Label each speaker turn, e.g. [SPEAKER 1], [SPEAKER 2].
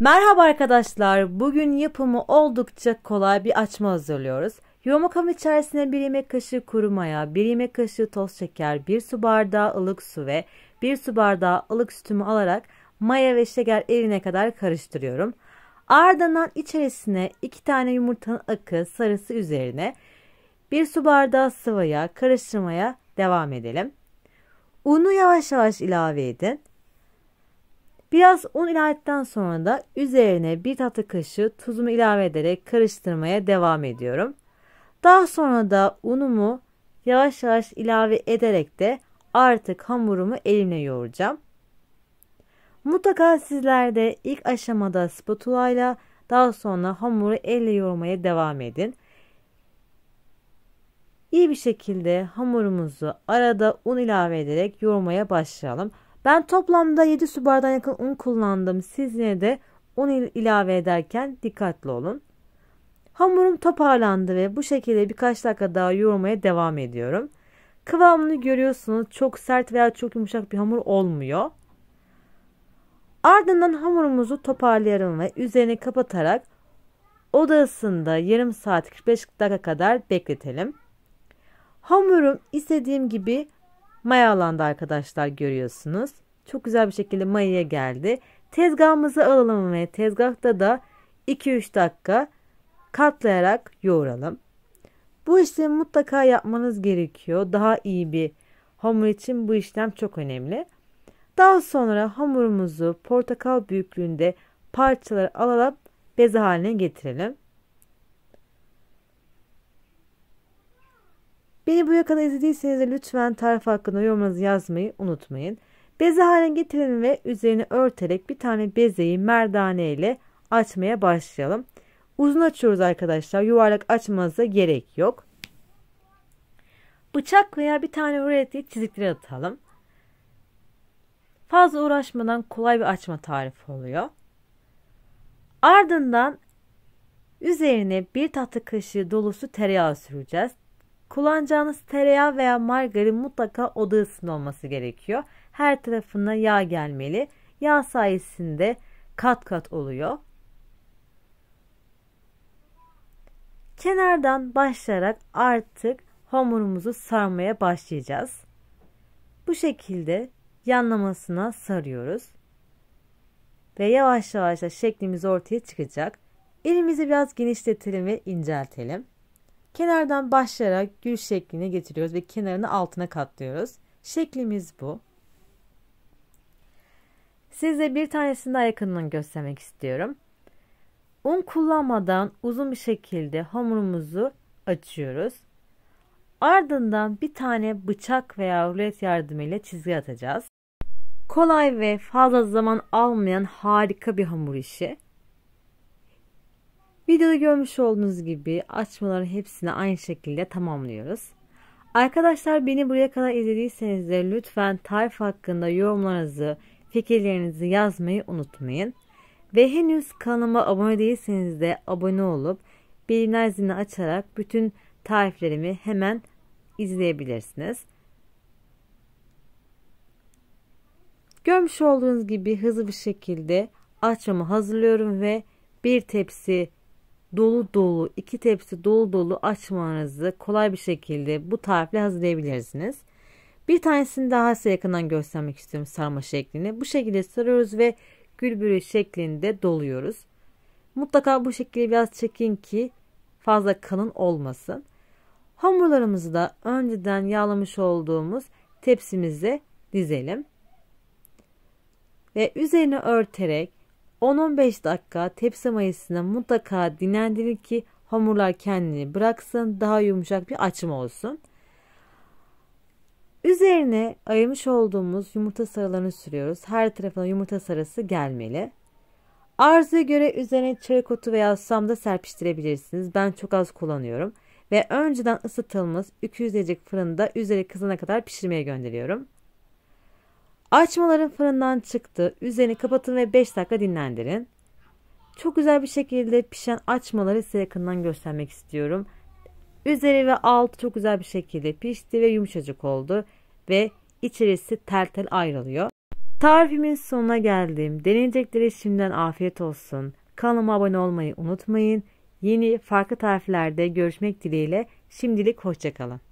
[SPEAKER 1] Merhaba arkadaşlar. Bugün yapımı oldukça kolay bir açma hazırlıyoruz. Yoğurma kabı içerisine 1 yemek kaşığı kuru maya, 1 yemek kaşığı toz şeker, 1 su bardağı ılık su ve 1 su bardağı ılık sütümü alarak maya ve şeker erine kadar karıştırıyorum. Ardından içerisine 2 tane yumurtanın akı sarısı üzerine 1 su bardağı sıvıya karıştırmaya devam edelim. Unu yavaş yavaş ilave edin. Biraz un ilave sonra da üzerine bir tatlı kaşığı tuzumu ilave ederek karıştırmaya devam ediyorum. Daha sonra da unumu yavaş yavaş ilave ederek de artık hamurumu elimle yoğuracağım. Mutlaka sizler de ilk aşamada spatula ile daha sonra hamuru elle yoğurmaya devam edin. İyi bir şekilde hamurumuzu arada un ilave ederek yoğurmaya başlayalım. Ben toplamda 7 su bardan yakın un kullandım. Siz yine de un ilave ederken dikkatli olun. Hamurum toparlandı ve bu şekilde birkaç dakika daha yoğurmaya devam ediyorum. Kıvamını görüyorsunuz. Çok sert veya çok yumuşak bir hamur olmuyor. Ardından hamurumuzu toparlayalım ve üzerini kapatarak odasında yarım saat 45 dakika kadar bekletelim. Hamurum istediğim gibi Maya alanda arkadaşlar görüyorsunuz. Çok güzel bir şekilde mayaya geldi. Tezgahımızı alalım ve tezgahta da 2-3 dakika katlayarak yoğuralım. Bu işlemi mutlaka yapmanız gerekiyor. Daha iyi bir hamur için bu işlem çok önemli. Daha sonra hamurumuzu portakal büyüklüğünde parçalar alarak beze haline getirelim. Beni bu kadar izlediyseniz de lütfen tarif hakkında yorumunuzu yazmayı unutmayın. Beze haline getirin ve üzerini örterek bir tane bezeyi merdane ile açmaya başlayalım. Uzun açıyoruz arkadaşlar. Yuvarlak açmanıza gerek yok. Bıçak veya bir tane ürettiği çizikleri atalım. Fazla uğraşmadan kolay bir açma tarifi oluyor. Ardından üzerine bir tatlı kaşığı dolusu tereyağı süreceğiz. Kullanacağınız tereyağı veya margarin mutlaka oda ısısında olması gerekiyor. Her tarafına yağ gelmeli. Yağ sayesinde kat kat oluyor. Kenardan başlayarak artık hamurumuzu sarmaya başlayacağız. Bu şekilde yanlamasına sarıyoruz. Ve yavaş yavaş şeklimiz ortaya çıkacak. Elimizi biraz genişletelim ve inceltelim. Kenardan başlayarak gül şekline getiriyoruz ve kenarını altına katlıyoruz. Şeklimiz bu. Size bir tanesini daha yakından göstermek istiyorum. Un kullanmadan uzun bir şekilde hamurumuzu açıyoruz. Ardından bir tane bıçak veya rulet yardımıyla çizgi atacağız. Kolay ve fazla zaman almayan harika bir hamur işi. Videoda görmüş olduğunuz gibi açmaların hepsini aynı şekilde tamamlıyoruz. Arkadaşlar beni buraya kadar izlediyseniz de lütfen tarif hakkında yorumlarınızı, fikirlerinizi yazmayı unutmayın. Ve henüz kanalıma abone değilseniz de abone olup bildirimler zilini açarak bütün tariflerimi hemen izleyebilirsiniz. Görmüş olduğunuz gibi hızlı bir şekilde açımı hazırlıyorum ve bir tepsi dolu dolu iki tepsi dolu dolu açmanızı kolay bir şekilde bu tarifle hazırlayabilirsiniz. Bir tanesini daha size yakından göstermek istiyorum sarma şeklini. Bu şekilde sarıyoruz ve gül böreği şeklinde doluyoruz. Mutlaka bu şekilde biraz çekin ki fazla kalın olmasın. Hamurlarımızı da önceden yağlamış olduğumuz tepsimize dizelim. Ve üzerine örterek 10-15 dakika tepsi mayasına mutlaka dinlendirin ki hamurlar kendini bıraksın daha yumuşak bir açım olsun. Üzerine ayırmış olduğumuz yumurta sarılarını sürüyoruz. Her tarafına yumurta sarısı gelmeli. Arzuya göre üzerine çörek otu veya sam da serpiştirebilirsiniz. Ben çok az kullanıyorum. Ve önceden ısıtılmış 200 derecelik fırında üzeri kızana kadar pişirmeye gönderiyorum. Açmaların fırından çıktı. Üzerini kapatın ve 5 dakika dinlendirin. Çok güzel bir şekilde pişen açmaları size yakından göstermek istiyorum. Üzeri ve altı çok güzel bir şekilde pişti ve yumuşacık oldu ve içerisi tel tel ayrılıyor. Tarifimin sonuna geldim. Deneyeceklere şimdiden afiyet olsun. Kanalıma abone olmayı unutmayın. Yeni farklı tariflerde görüşmek dileğiyle şimdilik hoşçakalın.